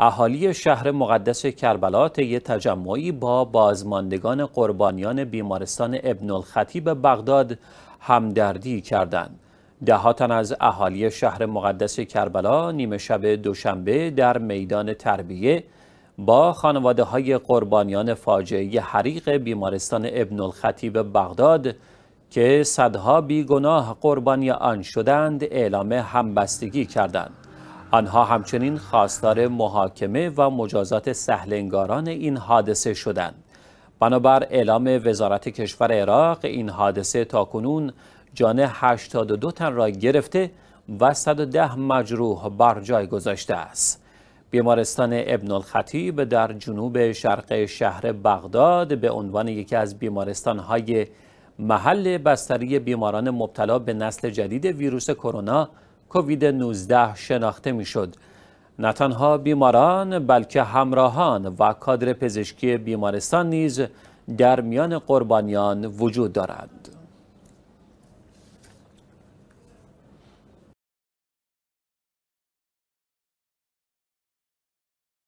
اهالی شهر مقدس کربلا طی تجمعی با بازماندگان قربانیان بیمارستان ابن الخطیب بغداد همدردی کردند. دهاتن از اهالی شهر مقدس کربلا نیمه شب دوشنبه در میدان تربیه با خانواده های قربانیان فاجعه حریق بیمارستان ابن الخطیب بغداد که صدها بیگناه قربانی آن شدند اعلام همبستگی کردند. آنها همچنین خواستار محاکمه و مجازات سهلنگاران این حادثه شدند. بنابر اعلام وزارت کشور عراق این حادثه تاکنون جان 82 تن را گرفته و 110 مجروح بر جای گذاشته است. بیمارستان ابن الخطیب در جنوب شرق شهر بغداد به عنوان یکی از های محل بستری بیماران مبتلا به نسل جدید ویروس کرونا کووید 19 شناخته میشد. نه تنها بیماران بلکه همراهان و کادر پزشکی بیمارستان نیز در میان قربانیان وجود دارند.